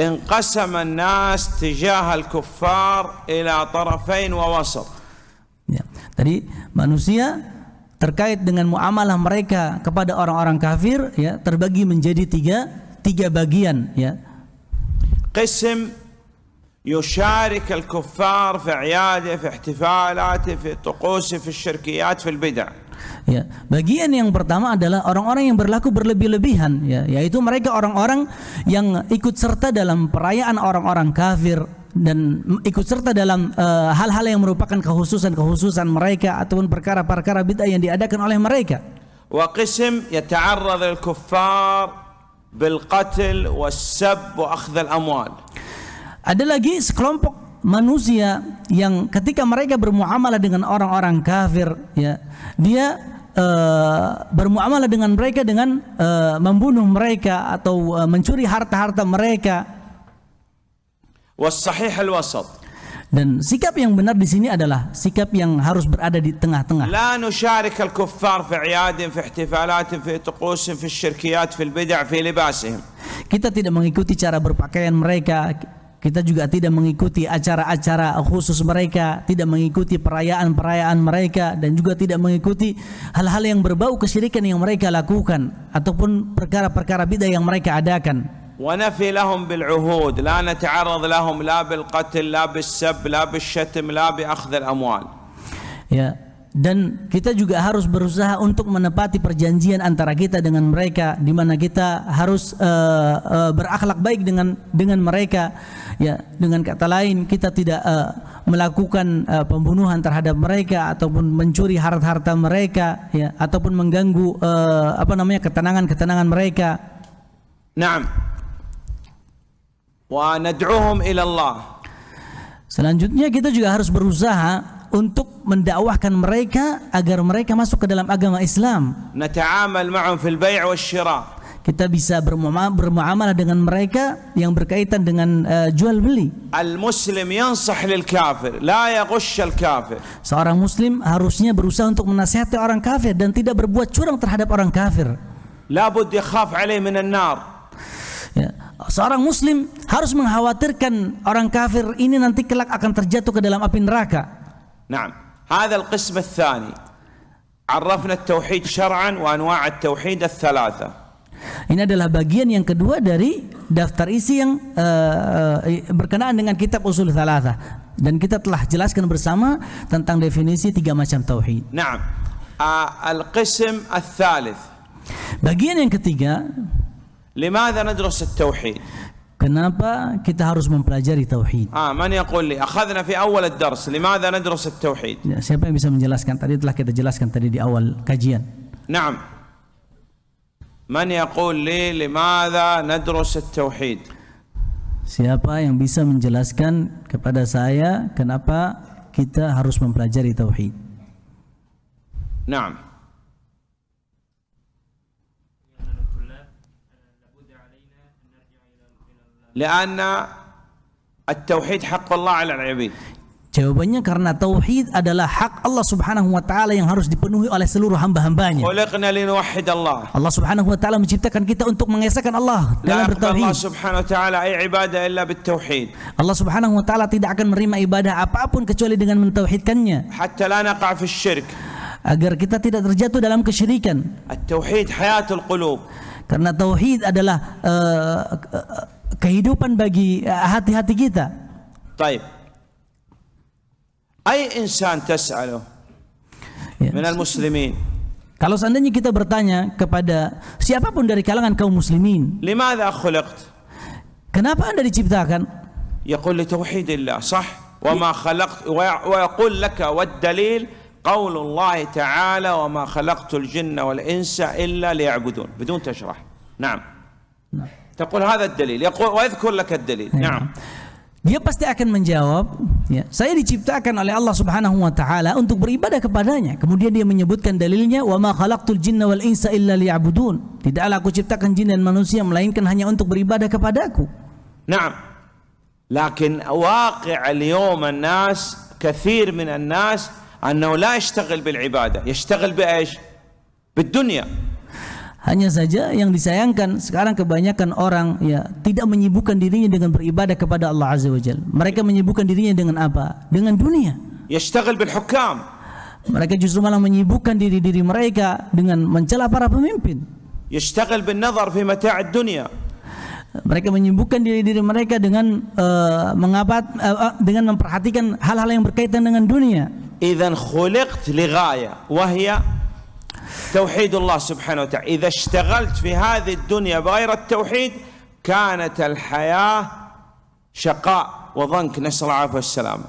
انقسم الناس تجاه الكفار إلى طرفين ووسط. Ya. Tadi manusia terkait dengan muamalah mereka kepada orang-orang kafir ya terbagi menjadi tiga tiga bagian ya. قسم يشارك الكفار في عياده في احتفالاته في طقوسه في الشركيات في البدع ya bagian yang pertama adalah orang-orang yang berlaku berlebih-lebihan ya yaitu mereka orang-orang yang ikut serta dalam perayaan orang-orang kafir dan ikut serta dalam eh, hal-hal uh, yang merupakan kehususan-kehususan mereka ataupun perkara-perkara bid'ah yang diadakan oleh mereka. Wa qism yata'arrad al-kuffar bil qatl was-sab wa akhdh al-amwal. Ada lagi sekelompok manusia yang ketika mereka bermuamalah dengan orang-orang kafir ya dia eh, bermuamalah dengan mereka dengan eh, membunuh mereka atau eh, mencuri harta-harta mereka. Wasahih al wasat. Dan sikap yang benar di sini adalah sikap yang harus berada di tengah-tengah. لا نشارك الكفار في عياد في احتفالات في طقوس في الشركيات في البدع في لباسهم. Kita tidak mengikuti cara berpakaian mereka, kita juga tidak mengikuti acara-acara khusus mereka, tidak mengikuti perayaan-perayaan mereka dan juga tidak mengikuti hal-hal yang berbau kesyirikan yang mereka lakukan ataupun perkara-perkara bidah yang mereka adakan. ونفي لهم بالعهود لا نتعرض لهم لا بالقتل لا بالسب لا بالشتم لا بأخذ الأموال dan kita juga harus berusaha untuk menepati perjanjian antara kita dengan mereka di mana kita harus uh, uh, berakhlak baik dengan dengan mereka ya dengan kata lain kita tidak uh, melakukan uh, pembunuhan terhadap mereka ataupun mencuri harta-harta mereka ya ataupun mengganggu uh, apa namanya ketenangan-ketenangan mereka Naam wa nad'uhum ila Allah Selanjutnya kita juga harus berusaha untuk mendakwahkan mereka agar mereka masuk ke dalam agama Islam. Kita bisa bermuamalah dengan mereka yang berkaitan dengan eh, jual beli. Al muslim yansah lil kafir, la al kafir. Seorang muslim harusnya berusaha untuk menasihati orang kafir dan tidak berbuat curang terhadap orang kafir. La minan nar. Ya. seorang muslim harus mengkhawatirkan orang kafir ini nanti kelak akan terjatuh ke dalam api neraka. نعم هذا القسم الثاني عرفنا التوحيد شرعا وأنواع التوحيد الثلاثة Ini adalah bagian yang kedua dari daftar isi yang uh, berkenaan dengan kitab usul thalatha dan kita telah jelaskan bersama tentang definisi tiga macam tauhid. Naam. Al-qism ats-tsalits. Bagian yang ketiga لماذا ندرس التوحيد Kenapa kita harus mempelajari tauhid? Ah, man yaqul li akhadna fi awal ad-dars, limadha nadrus at-tauhid? Ya, siapa yang bisa menjelaskan? Tadi telah kita jelaskan tadi di awal kajian. Naam. Man yaqul li limadha nadrus at-tauhid? Siapa yang bisa menjelaskan kepada saya kenapa kita harus mempelajari tauhid? Naam. Lianna tauhid haqq Allah 'ala Jawabannya karena tauhid adalah hak Allah Subhanahu wa taala yang harus dipenuhi oleh seluruh hamba-hambanya. Allah Subhanahu wa taala menciptakan kita untuk mengesahkan Allah dalam bertauhid. Allah Subhanahu wa taala ibadah illa bitauhid. Allah Subhanahu wa taala tidak akan menerima ibadah apapun kecuali dengan mentauhidkannya. Hatta la naqa fi syirk. Agar kita tidak terjatuh dalam kesyirikan. At-tauhid hayatul qulub. Karena tauhid adalah uh, uh, kehidupan bagi eh, hati-hati kita. Baik. Ay insan tas'alu ya. minal muslimin. Kalau seandainya kita bertanya kepada siapapun dari kalangan kaum muslimin, "Limadha khuliqt?" Kenapa Anda diciptakan? Yaqul li tauhidillah, sah? Wa ma khalaqt wa yaqul laka wad dalil قول الله تعالى وما خلقت الجن والإنس إلا ليعبدون بدون تشرح نعم, نعم. تقول هذا الدليل يقول ويذكر لك الدليل ya. نعم dia pasti akan menjawab ya, saya diciptakan oleh Allah Subhanahu wa taala untuk beribadah kepadanya kemudian dia menyebutkan dalilnya wa ma khalaqtul jinna wal insa illa liya'budun tidaklah aku ciptakan jin dan manusia melainkan hanya untuk beribadah kepadaku Naam. Lakin waqi' al-yawm an-nas kathir min an-nas كثير la الناس bil ibadah, يشتغل bi يشتغل بايش dunya. Hanya saja yang disayangkan sekarang kebanyakan orang ya tidak menyibukkan dirinya dengan beribadah kepada Allah Azza wa Jal. Mereka menyibukkan dirinya dengan apa? Dengan dunia. bil hukam. Mereka justru malah menyibukkan diri-diri mereka dengan mencela para pemimpin. bin nazar fi mata'id Mereka menyibukkan diri-diri mereka dengan uh, uh, dengan memperhatikan hal-hal yang berkaitan dengan dunia. Idzan khuliqt li ghaya توحيد الله سبحانه وتعالى إذا اشتغلت في هذه الدنيا بغير التوحيد كانت الحياة شقاء وضنك نسأل الله العافية والسلامة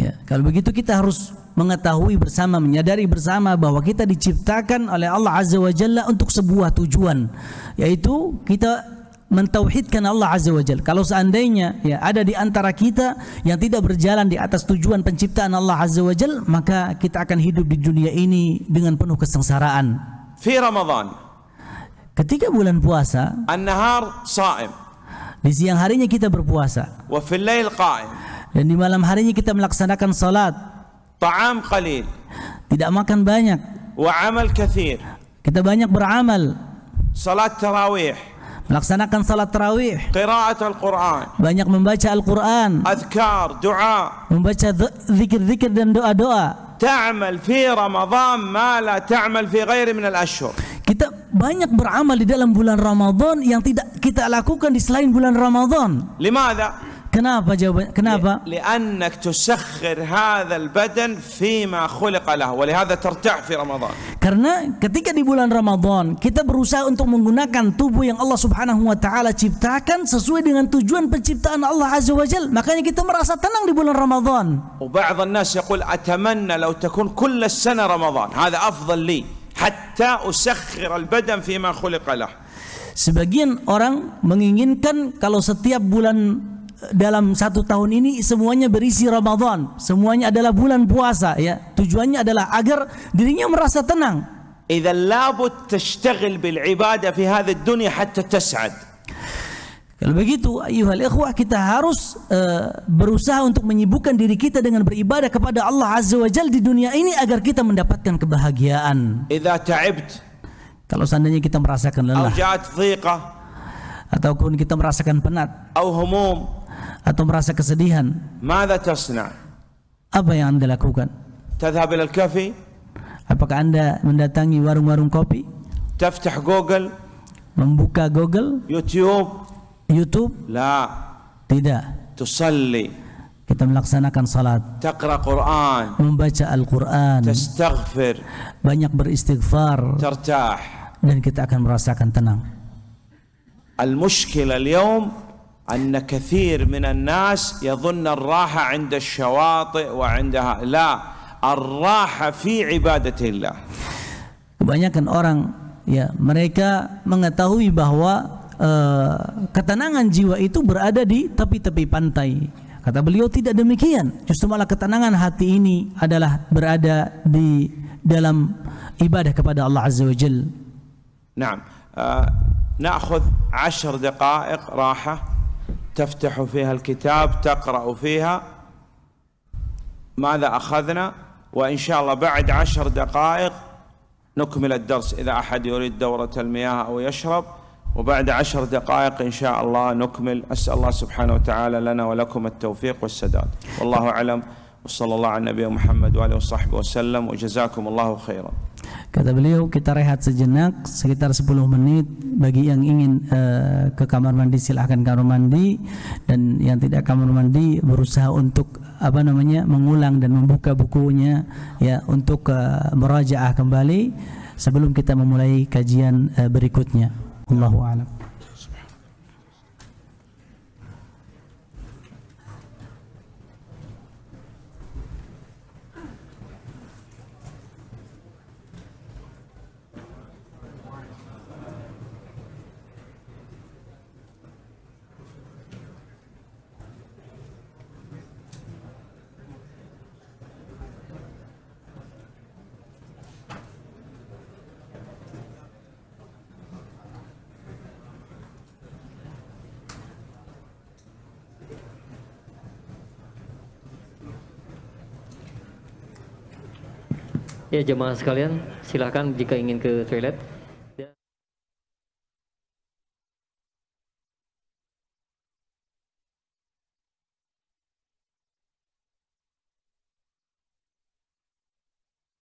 Ya, kalau begitu kita harus mengetahui bersama, menyadari bersama bahwa kita diciptakan oleh Allah Azza wa Jalla untuk sebuah tujuan, yaitu kita mentauhidkan Allah Azza wa Jalla. Kalau seandainya ya ada di antara kita yang tidak berjalan di atas tujuan penciptaan Allah Azza wa Jalla, maka kita akan hidup di dunia ini dengan penuh kesengsaraan. Di Ramadan. Ketika bulan puasa, an-nahar Di siang harinya kita berpuasa. Wa fil lail qa'im. Dan di malam harinya kita melaksanakan salat. Ta'am qalil. Tidak makan banyak. Wa amal kathir. Kita banyak beramal. Salat tarawih melaksanakan salat tarawih qiraat al-quran banyak membaca al-quran azkar doa membaca zikir-zikir dan doa-doa ta'mal fi ramadan ma la ta'mal fi ghairi min al-ashhur kita banyak beramal di dalam bulan Ramadhan yang tidak kita lakukan di selain bulan Ramadan. Limadha? Kenapa jawaban? Kenapa? لأنك تسخر هذا البدن فيما خلق له ولهذا ترتاح في رمضان. Karena ketika di bulan Ramadan kita berusaha untuk menggunakan tubuh yang Allah Subhanahu wa taala ciptakan sesuai dengan tujuan penciptaan Allah Azza wa Jal. Makanya kita merasa tenang di bulan Ramadan. وبعض الناس يقول أتمنى لو تكون كل السنة رمضان هذا أفضل لي حتى أسخر البدن فيما خلق له. Sebagian orang menginginkan kalau setiap bulan dalam satu tahun ini semuanya berisi Ramadan, semuanya adalah bulan puasa ya. Tujuannya adalah agar dirinya merasa tenang. إذا لابد تشتغل بالعبادة في هذه الدنيا hatta تسعد. Kalau begitu, ayuhal ikhwah, kita harus uh, berusaha untuk menyibukkan diri kita dengan beribadah kepada Allah Azza wa Jal di dunia ini agar kita mendapatkan kebahagiaan. Ta'ibt, kalau seandainya kita merasakan lelah, atau ataupun kita merasakan penat, atau humum, atau merasa kesedihan. Apa yang Anda lakukan? Apakah Anda mendatangi warung-warung kopi? Taftah Google? Membuka Google? YouTube? YouTube? La. Tidak. Tusalli. kita melaksanakan salat taqra Quran membaca Al-Quran tastaghfir banyak beristighfar tertah dan kita akan merasakan tenang Al-mushkilah المشكلة اليوم أن كثير من الناس يظن الراحة عند الشواطئ وعندها لا الراحة في عبادة الله kebanyakan orang ya mereka mengetahui bahwa eh, ketenangan jiwa itu berada di tepi-tepi pantai kata beliau tidak demikian justru malah ketenangan hati ini adalah berada di dalam ibadah kepada Allah Azza wa Jal. Nah, uh, ناخذ عشر دقائق راحه تفتح فيها الكتاب تقرأ فيها ماذا أخذنا وإن شاء الله بعد عشر دقائق نكمل الدرس إذا أحد يريد دورة المياه أو يشرب وبعد عشر دقائق إن شاء الله نكمل أسأل الله سبحانه وتعالى لنا ولكم التوفيق والسداد والله أعلم وصلى الله على نبي Muhammad wa alihi wasahbihi wasallam wa jazakumullahu Kata beliau kita rehat sejenak sekitar 10 menit bagi yang ingin uh, ke kamar mandi silahkan kamar mandi dan yang tidak kamar mandi berusaha untuk apa namanya mengulang dan membuka bukunya ya untuk uh, merajaah kembali sebelum kita memulai kajian uh, berikutnya. Allahu a'lam. Ya jemaah sekalian, silahkan jika ingin ke toilet